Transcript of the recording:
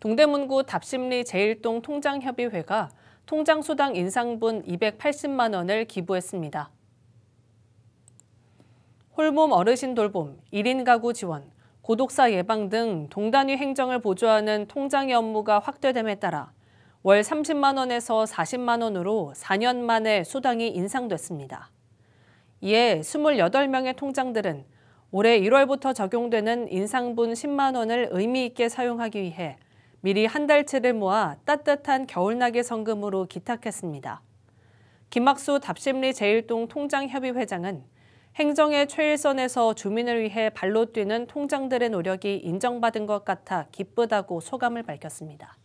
동대문구 답심리 제1동 통장협의회가 통장 수당 인상분 280만 원을 기부했습니다. 홀몸 어르신 돌봄, 1인 가구 지원, 고독사 예방 등 동단위 행정을 보조하는 통장의 업무가 확대됨에 따라 월 30만 원에서 40만 원으로 4년 만에 수당이 인상됐습니다. 이에 28명의 통장들은 올해 1월부터 적용되는 인상분 10만 원을 의미 있게 사용하기 위해 미리 한 달치를 모아 따뜻한 겨울나게 성금으로 기탁했습니다. 김학수 답심리 제1동 통장협의 회장은 행정의 최일선에서 주민을 위해 발로 뛰는 통장들의 노력이 인정받은 것 같아 기쁘다고 소감을 밝혔습니다.